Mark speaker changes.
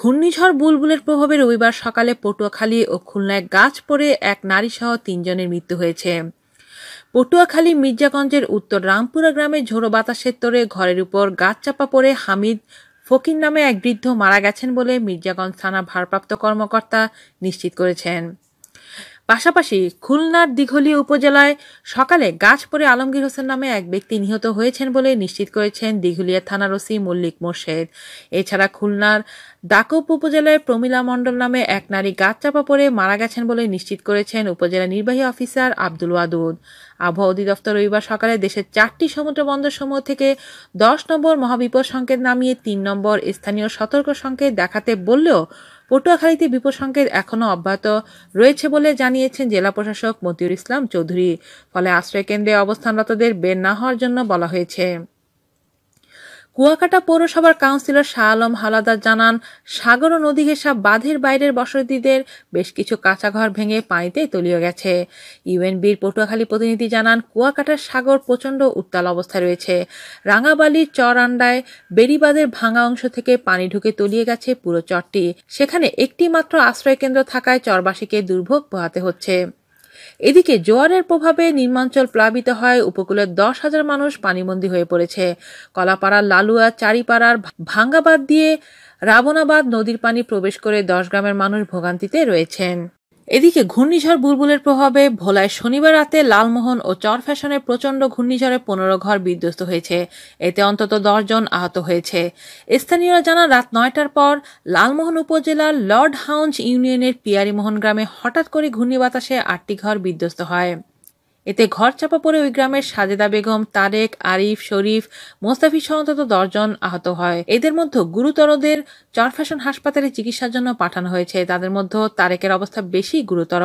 Speaker 1: ঘূর্ণিঝড় বুলবুলের প্রভাবে রবিবার সকালে পটুয়াখালী ও খুলনায় গাছ পড়ে এক নারীসহ তিনজনের মৃত্যু হয়েছে পটুয়াখালী মির্জাগঞ্জের উত্তর রামপুরা গ্রামে ঝোড়ো বাতাসের তোরে ঘরের উপর গাছ চাপা পড়ে হামিদ ফকির নামে এক বৃদ্ধ মারা গেছেন বলে মির্জাগঞ্জ থানা ভারপ্রাপ্ত কর্মকর্তা নিশ্চিত করেছেন পাশাপাশি খুলনার দিঘলীয়া উপজেলায় সকালে গাছ পড়ে আলমগীর হোসেন নামে এক ব্যক্তি নিহত হয়েছেন বলে নিশ্চিত করেছেন দিঘলিয়া থানার ওসি মল্লিক মোর্শেদ এছাড়া খুলনার দাকুপ উপজেলায় প্রমিলা মণ্ডল নামে এক নারী গাছ চাপা পড়ে মারা গেছেন বলে নিশ্চিত করেছেন উপজেলা নির্বাহী অফিসার আব্দুল ওয়াদুদ আবহাওয়া অধিদপ্তর রবিবার সকালে দেশের চারটি সমুদ্র বন্দর সমূহ থেকে দশ নম্বর মহাবিপদ সংকেত নামিয়ে তিন নম্বর স্থানীয় সতর্ক সংকেত দেখাতে বললেও পটুয়াখালীতে বিপদ এখনও অব্যাহত রয়েছে বলে জানিয়েছেন জেলা প্রশাসক মতিউর ইসলাম চৌধুরী ফলে আশ্রয়কেন্দ্রে অবস্থানরতদের বের না হওয়ার জন্য বলা হয়েছে কুয়াকাটা পৌরসভার কাউন্সিলর শাহ আলম হালাদার জানান সাগর ও নদী ঘেসা বাঁধের বাইরের বসতিদের বেশ কিছু কাঁচাঘর ভেঙে পানিতে তলিয়ে গেছে ইউএনবির পটুয়াখালী প্রতিনিধি জানান কুয়াকাটার সাগর প্রচণ্ড উত্তাল অবস্থায় রয়েছে রাঙাবালির চরান্ডায় বেড়িবাঁধের ভাঙা অংশ থেকে পানি ঢুকে তলিয়ে গেছে পুরো চরটি সেখানে একটি মাত্র আশ্রয়কেন্দ্র থাকায় চরবাসীকে দুর্ভোগ পোহাতে হচ্ছে এদিকে জোয়ারের প্রভাবে নিম্নাঞ্চল প্লাবিত হয় উপকূলের দশ হাজার মানুষ পানিবন্দী হয়ে পড়েছে কলাপাড়ার লালুয়া চারিপাড়ার ভাঙ্গাবাদ দিয়ে রাবণাবাদ নদীর পানি প্রবেশ করে দশ গ্রামের মানুষ ভোগান্তিতে রয়েছেন এদিকে ঘূর্ণিঝড় বুলবুলের প্রভাবে ভোলায় শনিবার রাতে লালমোহন ও চর ফ্যাশনে প্রচণ্ড ঘূর্ণিঝড়ে পনেরো ঘর বিধ্বস্ত হয়েছে এতে অন্তত দশজন আহত হয়েছে স্থানীয়রা জানান রাত নয়টার পর লালমোহন উপজেলার লর্ড হাউন্স ইউনিয়নের পিয়ারিমোহন গ্রামে হঠাৎ করে ঘূর্ণিবাতাসে আটটি ঘর বিধ্বস্ত হয় এতে ঘর চাপা পড়ে ওই গ্রামের সাজেদা বেগম তারেক আরিফ শরীফ মোস্তাফি সহ অন্তত দশজন আহত হয় এদের মধ্যে গুরুতরদের চরফ্যাশন হাসপাতালে চিকিৎসার জন্য পাঠানো হয়েছে তাদের মধ্যে তারেকের অবস্থা বেশি গুরুতর